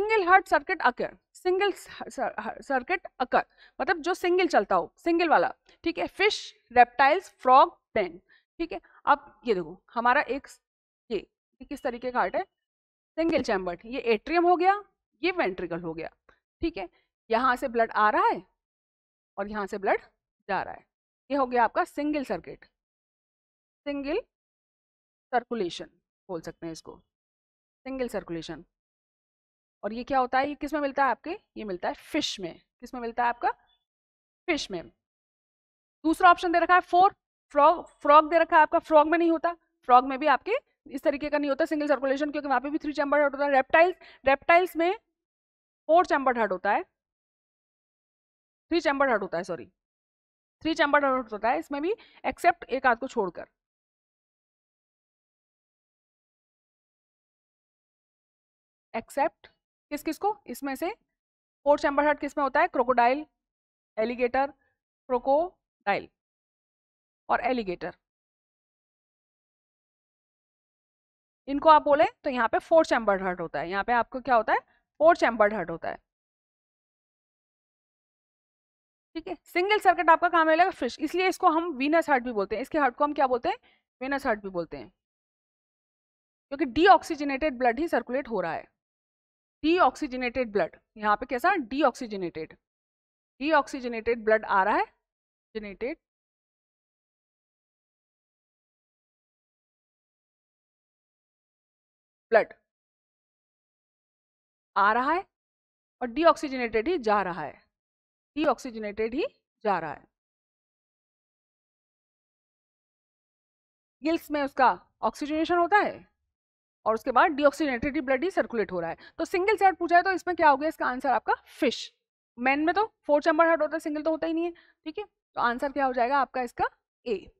single heart circuit occur single circuit occur मतलब जो single चलता हो सिंगल वाला ठीक है फिश रेप्टाइल्स फ्रॉग प्लेन ठीक है अब ये देखो हमारा एक ये किस तरीके का हार्ट है सिंगल चैम्बर ये एट्रियम हो गया ये वेंट्रिकल हो गया ठीक है यहाँ से ब्लड आ रहा है और यहाँ से ब्लड जा रहा है ये हो गया आपका सिंगल सर्किट सिंगल सर्कुलेशन बोल सकते हैं इसको सिंगल सर्कुलेशन और ये क्या होता है ये किस में मिलता है आपके ये मिलता है फिश में किस में मिलता है आपका फिश में दूसरा ऑप्शन दे रखा है फोर फ्रॉग फ्रॉग दे रखा है आपका फ्रॉग में नहीं होता फ्रॉग में भी आपके इस तरीके का नहीं होता सिंगल सर्कुलेशन क्योंकि वहाँ पे भी थ्री चैम्बर हर्ट होता है रेप्टाइल्स रेप्टाइल्स में फोर चैम्बर हर्ट होता है थ्री चैम्बर हर्ट होता है सॉरी थ्री चैम्बर हर्ट होता है इसमें भी एक्सेप्ट एक आध को छोड़कर एक्सेप्ट किस किस को इसमें से फोर्थ चैम्बर हार्ट किस में होता है क्रोकोडाइल एलिगेटर क्रोकोडाइल और एलिगेटर इनको आप बोले तो यहाँ पे फोर चैम्बर्ड हार्ट होता है यहाँ पे आपको क्या होता है फोर चैम्बर्ड हार्ट होता है ठीक है सिंगल सर्किट आपका काम मिलेगा फिश इसलिए इसको हम वीनस हार्ट भी बोलते हैं इसके हार्ट को हम क्या बोलते हैं वीनस हार्ट भी बोलते हैं क्योंकि डीऑक्सीजनेटेड ब्लड ही सर्कुलेट हो रहा है डीऑक्सीजनेटेड ब्लड यहाँ पे कैसा डीऑक्सीजनेटेड डीऑक्सीजनेटेड ब्लड आ रहा है जेनेटेड ब्लड आ रहा है और डीऑक्सीजनेटेड ही जा रहा है डीऑक्सीजनेटेड ही जा रहा है गिल्स में उसका ऑक्सीजनेशन होता है और उसके बाद डीऑक्सीजनेटेड ब्लड ही सर्कुलेट हो रहा है तो सिंगल सेट पूछा है तो इसमें क्या हो गया इसका आंसर आपका फिश मैन में तो फोर चैम्बर हार्ट होता है सिंगल तो होता ही नहीं है ठीक है तो आंसर क्या हो जाएगा आपका इसका ए